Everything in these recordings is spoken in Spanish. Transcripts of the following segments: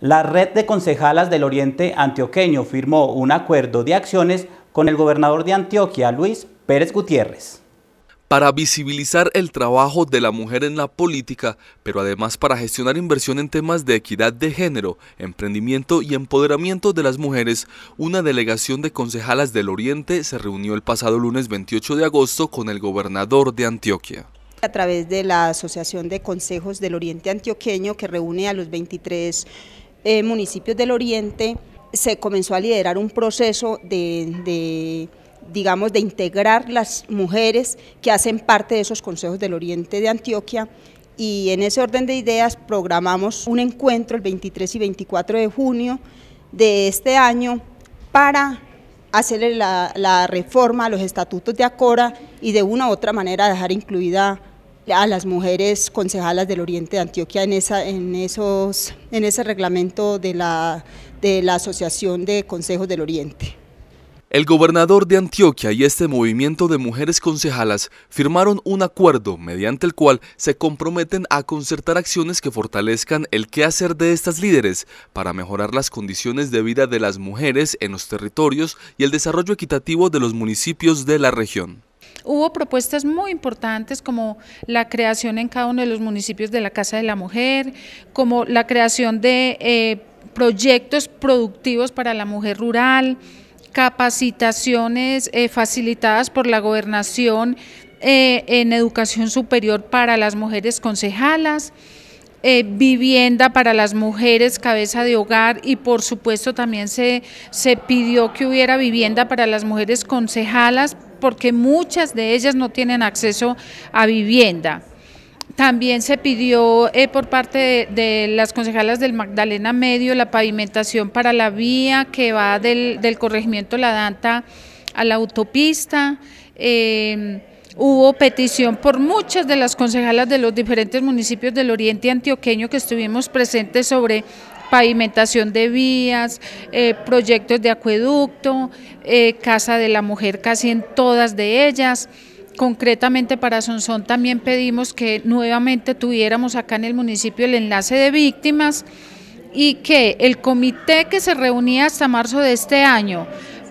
La red de concejalas del Oriente Antioqueño firmó un acuerdo de acciones con el gobernador de Antioquia, Luis Pérez Gutiérrez. Para visibilizar el trabajo de la mujer en la política, pero además para gestionar inversión en temas de equidad de género, emprendimiento y empoderamiento de las mujeres, una delegación de concejalas del Oriente se reunió el pasado lunes 28 de agosto con el gobernador de Antioquia a través de la Asociación de Consejos del Oriente Antioqueño que reúne a los 23 eh, municipios del oriente se comenzó a liderar un proceso de, digamos, de integrar las mujeres que hacen parte de esos consejos del Oriente de Antioquia. Y en ese orden de ideas programamos un encuentro el 23 y 24 de junio de este año para hacerle la, la reforma a los estatutos de Acora y de una u otra manera dejar incluida a las mujeres concejalas del Oriente de Antioquia en, esa, en, esos, en ese reglamento de la, de la Asociación de Consejos del Oriente. El gobernador de Antioquia y este movimiento de mujeres concejalas firmaron un acuerdo mediante el cual se comprometen a concertar acciones que fortalezcan el quehacer de estas líderes para mejorar las condiciones de vida de las mujeres en los territorios y el desarrollo equitativo de los municipios de la región. Hubo propuestas muy importantes como la creación en cada uno de los municipios de la Casa de la Mujer, como la creación de eh, proyectos productivos para la mujer rural, capacitaciones eh, facilitadas por la gobernación eh, en educación superior para las mujeres concejalas, eh, vivienda para las mujeres, cabeza de hogar y por supuesto también se, se pidió que hubiera vivienda para las mujeres concejalas porque muchas de ellas no tienen acceso a vivienda. También se pidió eh, por parte de, las concejalas del Magdalena Medio la pavimentación para la vía que va del, corregimiento La Danta a la autopista. Em, hubo petición por muchas de las concejalas de los diferentes municipios del oriente antioqueño que estuvimos presentes sobre pavimentación de vías, eh, proyectos de acueducto, eh, Casa de la Mujer casi en todas de ellas. Concretamente para Sonsón también pedimos que nuevamente tuviéramos acá en el municipio el enlace de víctimas y que el comité que se reunía hasta marzo de este año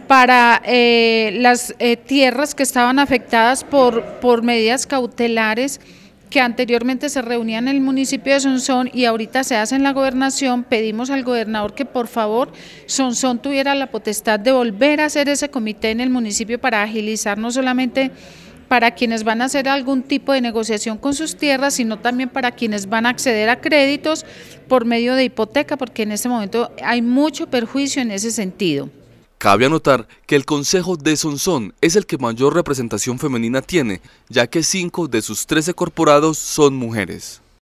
para eh, las eh, tierras que estaban afectadas por, por medidas cautelares que anteriormente se reunían en el municipio de Sonsón y ahorita se hace en la gobernación, pedimos al gobernador que por favor Sonsón tuviera la potestad de volver a hacer ese comité en el municipio para agilizar no solamente para quienes van a hacer algún tipo de negociación con sus tierras, sino también para quienes van a acceder a créditos por medio de hipoteca, porque en este momento hay mucho perjuicio en ese sentido. Cabe anotar que el Consejo de Sonsón es el que mayor representación femenina tiene, ya que cinco de sus 13 corporados son mujeres.